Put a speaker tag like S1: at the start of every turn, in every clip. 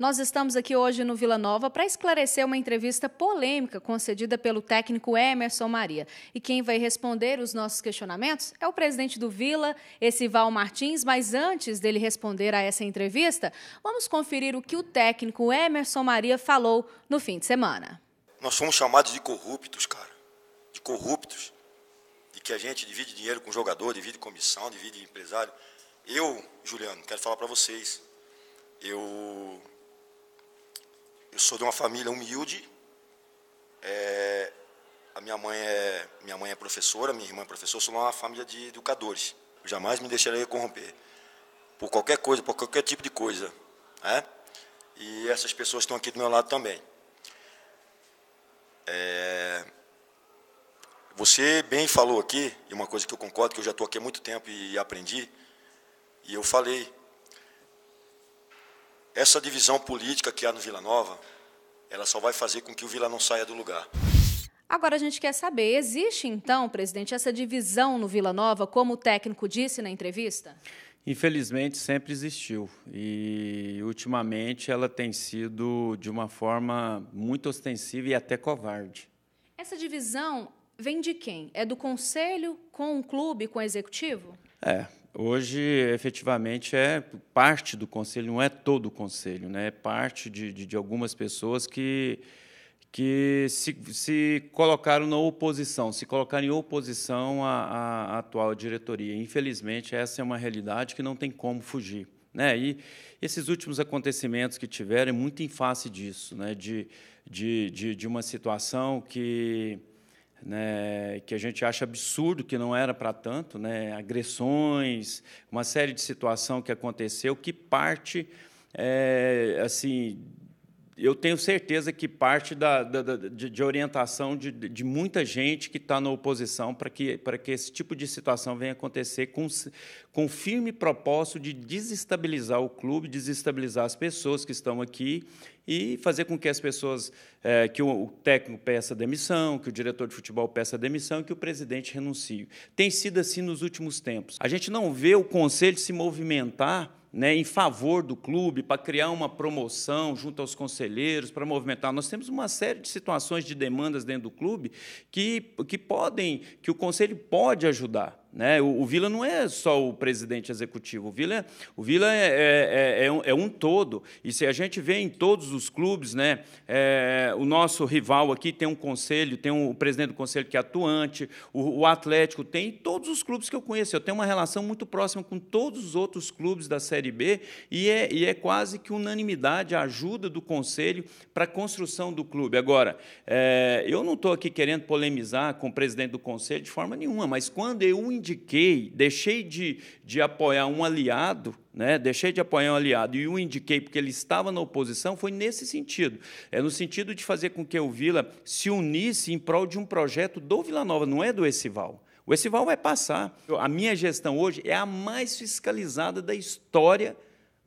S1: Nós estamos aqui hoje no Vila Nova para esclarecer uma entrevista polêmica concedida pelo técnico Emerson Maria. E quem vai responder os nossos questionamentos é o presidente do Vila, esse Val Martins. Mas antes dele responder a essa entrevista, vamos conferir o que o técnico Emerson Maria falou no fim de semana.
S2: Nós somos chamados de corruptos, cara. De corruptos. De que a gente divide dinheiro com jogador, divide comissão, divide empresário. Eu, Juliano, quero falar para vocês. Eu eu sou de uma família humilde. É, a minha mãe é minha mãe é professora, minha irmã é professora. Sou uma família de educadores. Eu jamais me deixarei corromper por qualquer coisa, por qualquer tipo de coisa, né? E essas pessoas estão aqui do meu lado também. É, você bem falou aqui, e uma coisa que eu concordo, que eu já estou aqui há muito tempo e aprendi, e eu falei essa divisão política que há no Vila Nova, ela só vai fazer com que o Vila não saia do lugar.
S1: Agora a gente quer saber, existe então, presidente, essa divisão no Vila Nova, como o técnico disse na entrevista?
S3: Infelizmente sempre existiu e ultimamente ela tem sido de uma forma muito ostensiva e até covarde.
S1: Essa divisão vem de quem? É do conselho com o clube, com o executivo?
S3: É, Hoje, efetivamente, é parte do conselho, não é todo o conselho, né? é parte de, de, de algumas pessoas que, que se, se, colocaram na oposição, se colocaram em oposição à, à, atual diretoria. Infelizmente, essa é uma realidade que não tem como fugir. Né? E esses últimos acontecimentos que tiveram é muito em face disso, né? de, de, de, de uma situação que né, que a gente acha absurdo, que não era para tanto, né, agressões, uma série de situação que aconteceu que parte é, assim eu tenho certeza que parte da, da, da de, de, orientação de, de, muita gente que está na oposição para que, para que esse tipo de situação venha acontecer com, com firme propósito de desestabilizar o clube, desestabilizar as pessoas que estão aqui e fazer com que as pessoas, é, que o, o, técnico peça demissão, que o diretor de futebol peça demissão, que o presidente renuncie. Tem sido assim nos últimos tempos. A gente não vê o conselho se movimentar né, em favor do clube, para criar uma promoção junto aos conselheiros, para movimentar. Nós temos uma série de situações de demandas dentro do clube que, que podem, que o conselho pode ajudar. Né? O, o, Vila não é só o presidente executivo, o Vila, é, o Vila é é, é, é, um, é, um, todo. E se a gente vê em todos os clubes, né, é, o nosso rival aqui tem um conselho, tem um, o presidente do conselho que é atuante, o, o Atlético tem, todos os clubes que eu conheço. Eu tenho uma relação muito próxima com todos os outros clubes da Série B e é, e é quase que unanimidade a ajuda do conselho para a construção do clube. Agora, eu não estou aqui querendo polemizar com o presidente do conselho de forma nenhuma, mas quando eu indiquei, deixei de, de apoiar um aliado, né? deixei de apoiar um aliado e o indiquei porque ele estava na oposição, foi nesse sentido. É no sentido de fazer com que o Vila se unisse em prol de um projeto do Vila Nova, não é do Essival. O Essival vai passar. A minha gestão hoje é a mais fiscalizada da história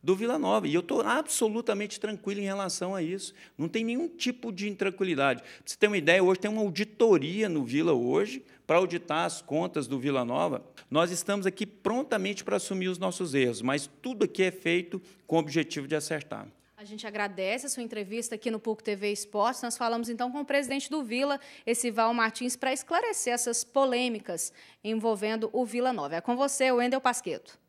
S3: do Vila Nova. E eu estou absolutamente tranquilo em relação a isso. Não tem nenhum tipo de intranquilidade. Para você ter uma ideia, hoje tem uma auditoria no Vila hoje para auditar as contas do Vila Nova. Nós estamos aqui prontamente para assumir os nossos erros, mas tudo aqui é feito com o objetivo de acertar.
S1: A gente agradece a sua entrevista aqui no PUC TV Esportes. Nós falamos então com o presidente do Vila, esse Val Martins, para esclarecer essas polêmicas envolvendo o Vila Nova. É com você, Wendel Pasqueto.